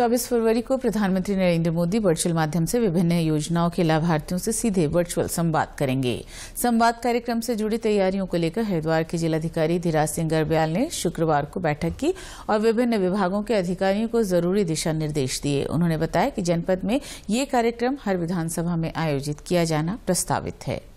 24 फरवरी को प्रधानमंत्री नरेंद्र मोदी वर्चुअल माध्यम से विभिन्न योजनाओं के लाभार्थियों से सीधे वर्चुअल संवाद करेंगे संवाद कार्यक्रम से जुड़ी तैयारियों को लेकर हरिद्वार के जिलाधिकारी धीराज सिंह गर्ब्याल ने शुक्रवार को बैठक की और विभिन्न विभागों के अधिकारियों को जरूरी दिशा निर्देश दिए उन्होंने बताया कि जनपद में ये कार्यक्रम हर विधानसभा में आयोजित किया जाना प्रस्तावित है